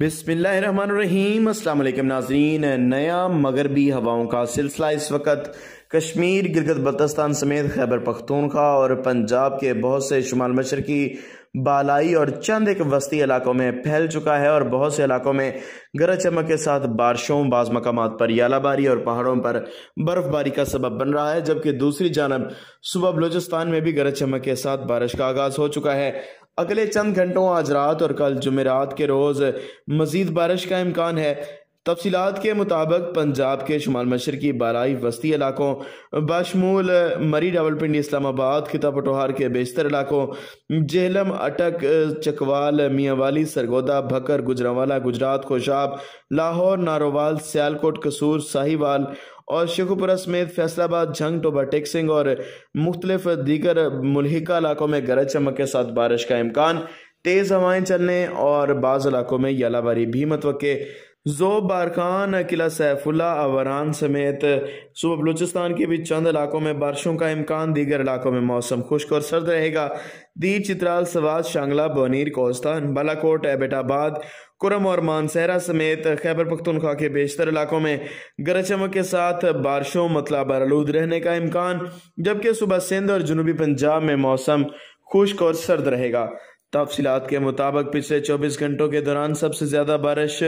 बिसमीम अल्लाम नाजरीन नया मगरबी हवाओं का सिलसिला इस वक्त कश्मीर गिरगत बल्तस्तान समेत खैबर पख्तूनखा और पंजाब के बहुत से शुमाल मशरकी बालाई और चंद एक वस्ती इलाकों में फैल चुका है और बहुत से इलाकों में गरज चमक के साथ बारिशों बाज़ मकाम पर यालाबारी और पहाड़ों पर बर्फ़बारी का सबब बन रहा है जबकि दूसरी जानब सुबह बलूचिस्तान में भी गरज चमक के साथ बारिश का आगाज़ हो चुका है अगले चंद घंटों आज रात और कल जुमेरात के रोज़ मज़ीद बारिश का इम्कान है तफसीत के मुताबिक पंजाब के शुमाल मशरकी बालाई वस्ती इलाकों बशमूल मरी रावलपिंडी इस्लामाबाद खिता पटोहार के बेशतर इलाकों जेहलम अटक चकवाल मियांवाली सरगोदा भकर गुजरावाला गुजरात खोशाब लाहौर नारोवाल सियालकोट कसूर साहिवाल और शेखुपुरा समेत फैसलाबाद जंग टोबा टेक्सिंग और मुख्तलिफ दीगर मुलहिका इलाकों में गरज चमक के साथ बारिश का इम्कान तेज़ हवाएं चलने और बाज़ इलाकों में यालाबारी भी मतवक़ जो बारकान किला सैफुल्ला अवरान समेत सुबह बलूचिस्तान के भी चंद इलाकों में बारिशों का इम्कान दीगर इलाकों में मौसम खुश्क और सर्द रहेगा दी चित्राल सवाद शांगला बनीर कोस्तान बालाकोट एबेटाबाद कुरम और मानसहरा समेत खैबर पख्तनख्वा के बेशतर इलाकों में गरज चमक के साथ बारिशों मतला बरलूद रहने का इम्कान जबकि सुबह सिंध और जनूबी पंजाब में मौसम खुश्क और सर्द रहेगा तफसीत के मुताबिक पिछले 24 घंटों के दौरान सबसे ज़्यादा बारिश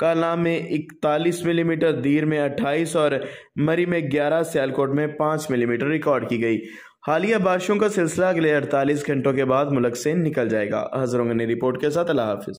काला में 41 मिलीमीटर दीर में 28 और मरी में 11 सियालकोट में 5 मिलीमीटर रिकॉर्ड की गई हालिया बारिशों का सिलसिला अगले 48 घंटों के बाद मुलक से निकल जाएगा हजरों ने रिपोर्ट के साथ अल्लाह हाफिज